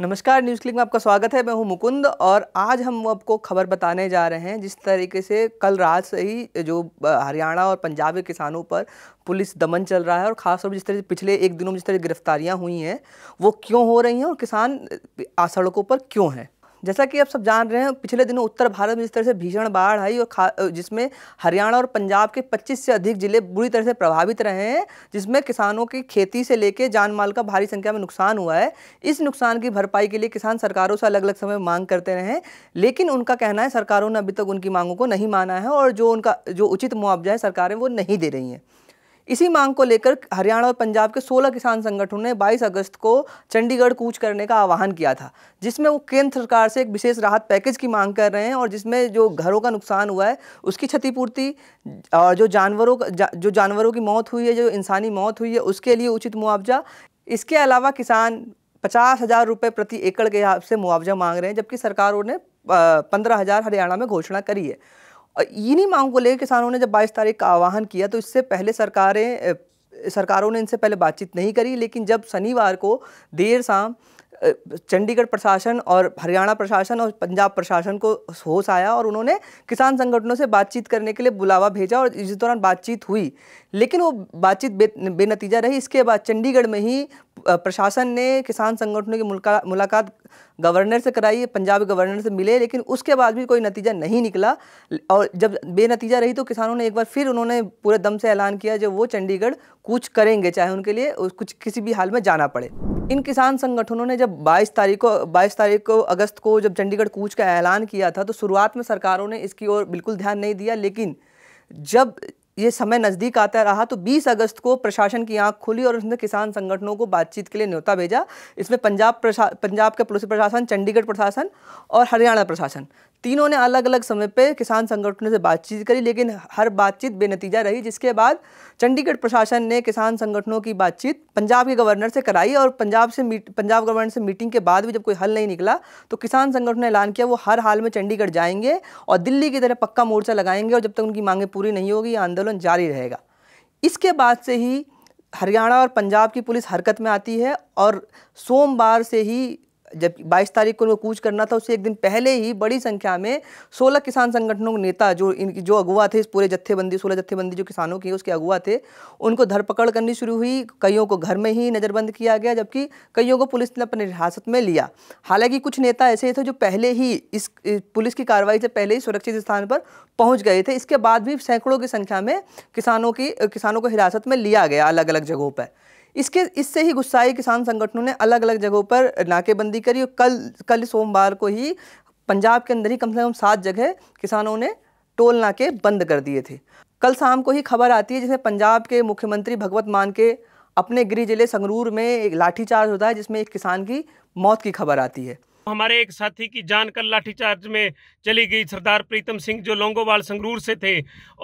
नमस्कार news click में आपका स्वागत है मैं हूं मुकुंद और आज हम आपको खबर बताने जा रहे हैं जिस तरीके से कल रात से ही जो हरियाणा और पंजाब के किसानों पर पुलिस दमन चल रहा है और ख़ासतौर पर जिस तरह से पिछले एक दिनों में जिस तरह गिरफ्तारियां हुई हैं वो क्यों हो रही हैं और किसान सड़कों पर क्यों हैं जैसा कि आप सब जान रहे हैं पिछले दिनों उत्तर भारत में जिस तरह से भीषण बाढ़ आई और जिसमें हरियाणा और पंजाब के 25 से अधिक जिले बुरी तरह से प्रभावित रहे हैं जिसमें किसानों की खेती से लेकर जान माल का भारी संख्या में नुकसान हुआ है इस नुकसान की भरपाई के लिए किसान सरकारों से अलग अलग समय मांग करते रहे लेकिन उनका कहना है सरकारों ने अभी तक उनकी मांगों को नहीं माना है और जो उनका जो उचित मुआवजा है सरकारें वो नहीं दे रही हैं इसी मांग को लेकर हरियाणा और पंजाब के 16 किसान संगठनों ने 22 अगस्त को चंडीगढ़ कूच करने का आह्वान किया था जिसमें वो केंद्र सरकार से एक विशेष राहत पैकेज की मांग कर रहे हैं और जिसमें जो घरों का नुकसान हुआ है उसकी क्षतिपूर्ति और जो जानवरों जा, जो जानवरों की मौत हुई है जो इंसानी मौत हुई है उसके लिए उचित मुआवजा इसके अलावा किसान पचास हज़ार रुपये प्रति एकड़ के हिसाब से मुआवजा मांग रहे हैं जबकि सरकारों ने पंद्रह हज़ार हरियाणा में घोषणा करी है इन्हीं मांगों को लेकर किसानों ने जब बाईस तारीख का आह्वान किया तो इससे पहले सरकारें सरकारों ने इनसे पहले बातचीत नहीं करी लेकिन जब शनिवार को देर शाम चंडीगढ़ प्रशासन और हरियाणा प्रशासन और पंजाब प्रशासन को होश आया और उन्होंने किसान संगठनों से बातचीत करने के लिए बुलावा भेजा और इस दौरान बातचीत हुई लेकिन वो बातचीत बे, बेनतीजा रही इसके बाद चंडीगढ़ में ही प्रशासन ने किसान संगठनों की मुलाकात गवर्नर से कराई पंजाब गवर्नर से मिले लेकिन उसके बाद भी कोई नतीजा नहीं निकला और जब बेनतीजा रही तो किसानों ने एक बार फिर उन्होंने पूरे दम से ऐलान किया जो वो चंडीगढ़ कूच करेंगे चाहे उनके लिए कुछ किसी भी हाल में जाना पड़े इन किसान संगठनों ने जब 22 तारीख को 22 तारीख को अगस्त को जब चंडीगढ़ कूच का ऐलान किया था तो शुरुआत में सरकारों ने इसकी ओर बिल्कुल ध्यान नहीं दिया लेकिन जब ये समय नज़दीक आता रहा तो 20 अगस्त को प्रशासन की आंख खुली और उसने किसान संगठनों को बातचीत के लिए न्योता भेजा इसमें पंजाब पंजाब के पुलिस प्रशासन चंडीगढ़ प्रशासन और हरियाणा प्रशासन तीनों ने अलग अलग समय पर किसान संगठनों से बातचीत करी लेकिन हर बातचीत बेनतीजा रही जिसके बाद चंडीगढ़ प्रशासन ने किसान संगठनों की बातचीत पंजाब के गवर्नर से कराई और पंजाब से मीट पंजाब गवर्नर से मीटिंग के बाद भी जब कोई हल नहीं निकला तो किसान संगठन ने ऐलान किया वो हर हाल में चंडीगढ़ जाएंगे और दिल्ली की तरह पक्का मोर्चा लगाएंगे और जब तक उनकी मांगें पूरी नहीं होगी आंदोलन जारी रहेगा इसके बाद से ही हरियाणा और पंजाब की पुलिस हरकत में आती है और सोमवार से ही जब 22 तारीख को उनको कूच करना था उससे एक दिन पहले ही बड़ी संख्या में 16 किसान संगठनों के नेता जो इनकी जो अगुआ थे इस पूरे जत्थेबंदी 16 जत्थेबंदी जो किसानों की उसके अगुआ थे उनको धरपकड़ करनी शुरू हुई कईयों को घर में ही नज़रबंद किया गया जबकि कईयों को पुलिस ने अपने हिरासत में लिया हालांकि कुछ नेता ऐसे थे जो पहले ही इस पुलिस की कार्रवाई से पहले ही सुरक्षित स्थान पर पहुँच गए थे इसके बाद भी सैकड़ों की संख्या में किसानों की किसानों को हिरासत में लिया गया अलग अलग जगहों पर इसके इससे ही गुस्साई किसान संगठनों ने अलग अलग जगहों पर नाकेबंदी करी और कल कल सोमवार को ही पंजाब के अंदर ही कम से कम सात जगह किसानों ने टोल नाके बंद कर दिए थे कल शाम को ही खबर आती है जिसमें पंजाब के मुख्यमंत्री भगवत मान के अपने गृह जिले संगरूर में एक लाठीचार्ज होता है जिसमें एक किसान की मौत की खबर आती है हमारे एक साथी की जान कल लाठीचार्ज में चली गई सरदार प्रीतम सिंह जो लोंगोवाल संगरूर से थे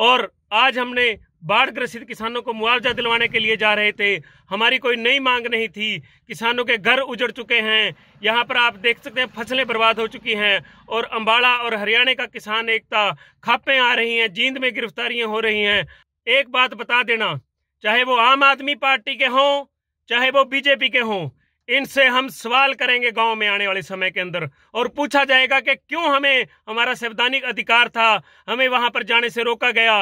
और आज हमने बाढ़ ग्रसित किसानों को मुआवजा दिलवाने के लिए जा रहे थे हमारी कोई नई मांग नहीं थी किसानों के घर उजड़ चुके हैं यहाँ पर आप देख सकते हैं फसलें बर्बाद हो चुकी हैं और अम्बाड़ा और हरियाणा का किसान एकता खापे आ रही हैं जींद में गिरफ्तारियां हो रही हैं एक बात बता देना चाहे वो आम आदमी पार्टी के हों चाहे वो बीजेपी के हों इनसे हम सवाल करेंगे गांव में आने वाले समय के अंदर और पूछा जाएगा कि क्यों हमें हमारा संवैधानिक अधिकार था हमें वहां पर जाने से रोका गया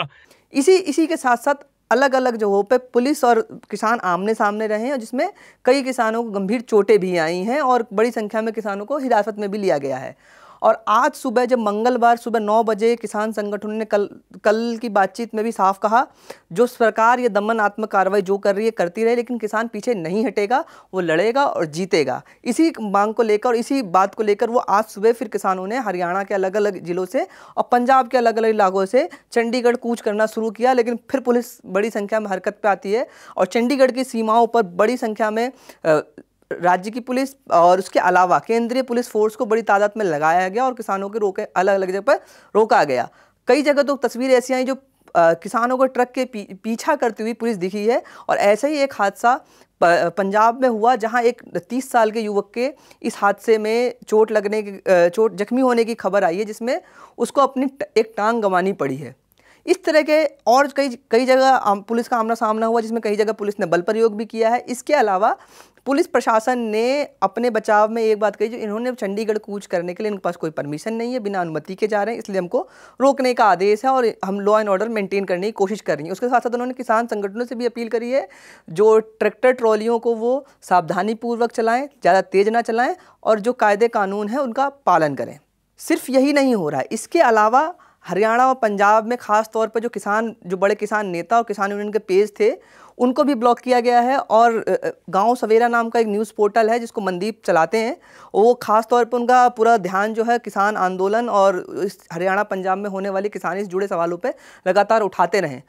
इसी इसी के साथ साथ अलग अलग जगहों पे पुलिस और किसान आमने सामने रहे हैं जिसमें कई किसानों को गंभीर चोटें भी आई हैं और बड़ी संख्या में किसानों को हिरासत में भी लिया गया है और आज सुबह जब मंगलवार सुबह नौ बजे किसान संगठन ने कल कल की बातचीत में भी साफ कहा जो सरकार ये दमनात्मक कार्रवाई जो कर रही है करती रहे लेकिन किसान पीछे नहीं हटेगा वो लड़ेगा और जीतेगा इसी मांग को लेकर और इसी बात को लेकर वो आज सुबह फिर किसानों ने हरियाणा के अलग अलग ज़िलों से और पंजाब के अलग अलग इलाकों से चंडीगढ़ कूच करना शुरू किया लेकिन फिर पुलिस बड़ी संख्या में हरकत पर आती है और चंडीगढ़ की सीमाओं पर बड़ी संख्या में राज्य की पुलिस और उसके अलावा केंद्रीय पुलिस फोर्स को बड़ी तादाद में लगाया गया और किसानों के रोके अलग अलग जगह पर रोका गया कई जगह तो तस्वीरें ऐसी आई जो आ, किसानों को ट्रक के पी, पीछा करती हुई पुलिस दिखी है और ऐसे ही एक हादसा पंजाब में हुआ जहां एक 30 साल के युवक के इस हादसे में चोट लगने की चोट जख्मी होने की खबर आई है जिसमें उसको अपनी एक टांग गंवानी पड़ी है इस तरह के और कई कई जगह पुलिस का आमना सामना हुआ जिसमें कई जगह पुलिस ने बल प्रयोग भी किया है इसके अलावा पुलिस प्रशासन ने अपने बचाव में एक बात कही जो इन्होंने चंडीगढ़ कूच करने के लिए इनके पास कोई परमिशन नहीं है बिना अनुमति के जा रहे हैं इसलिए हमको रोकने का आदेश है और हम लॉ एंड ऑर्डर मेंटेन करने की कोशिश कर रही हैं उसके साथ साथ उन्होंने किसान संगठनों से भी अपील करी है जो ट्रैक्टर ट्रॉलियों को वो सावधानीपूर्वक चलाएँ ज़्यादा तेज़ ना चलाएँ और जो कायदे कानून हैं उनका पालन करें सिर्फ यही नहीं हो रहा है इसके अलावा हरियाणा और पंजाब में खास तौर पर जो किसान जो बड़े किसान नेता और किसान यूनियन के पेज थे उनको भी ब्लॉक किया गया है और गांव सवेरा नाम का एक न्यूज़ पोर्टल है जिसको मंदीप चलाते हैं वो खास तौर पर उनका पूरा ध्यान जो है किसान आंदोलन और इस हरियाणा पंजाब में होने वाले किसान इस जुड़े सवालों पर लगातार उठाते रहें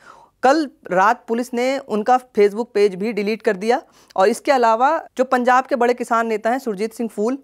कल रात पुलिस ने उनका फेसबुक पेज भी डिलीट कर दिया और इसके अलावा जो पंजाब के बड़े किसान नेता हैं सुरजीत सिंह फूल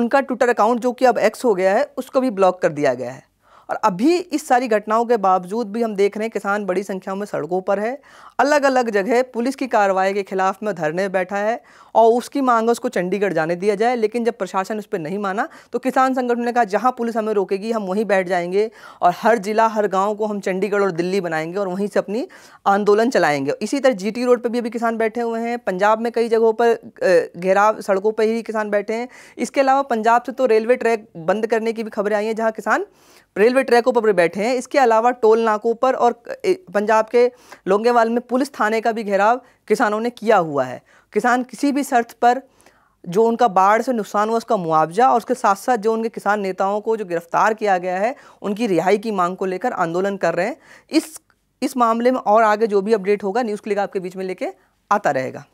उनका ट्विटर अकाउंट जो कि अब एक्स हो गया है उसको भी ब्लॉक कर दिया गया है और अभी इस सारी घटनाओं के बावजूद भी हम देख रहे हैं किसान बड़ी संख्या में सड़कों पर है अलग अलग जगह पुलिस की कार्रवाई के खिलाफ में धरने बैठा है और उसकी मांग उसको चंडीगढ़ जाने दिया जाए लेकिन जब प्रशासन उस पर नहीं माना तो किसान संगठन ने कहा जहाँ पुलिस हमें रोकेगी हम वहीं बैठ जाएंगे और हर जिला हर गाँव को हम चंडीगढ़ और दिल्ली बनाएंगे और वहीं से अपनी आंदोलन चलाएंगे इसी तरह जी रोड पर भी अभी किसान बैठे हुए हैं पंजाब में कई जगहों पर घेराव सड़कों पर ही किसान बैठे हैं इसके अलावा पंजाब से तो रेलवे ट्रैक बंद करने की भी खबरें आई हैं जहाँ किसान रेलवे ट्रैकों पर बैठे हैं इसके अलावा टोल नाकों पर और पंजाब के लोंगेवाल में पुलिस थाने का भी घेराव किसानों ने किया हुआ है किसान किसी भी शर्त पर जो उनका बाढ़ से नुकसान हुआ उसका मुआवजा और उसके साथ साथ जो उनके किसान नेताओं को जो गिरफ्तार किया गया है उनकी रिहाई की मांग को लेकर आंदोलन कर रहे हैं इस इस मामले में और आगे जो भी अपडेट होगा न्यूज़ क्लिक आपके बीच में लेके आता रहेगा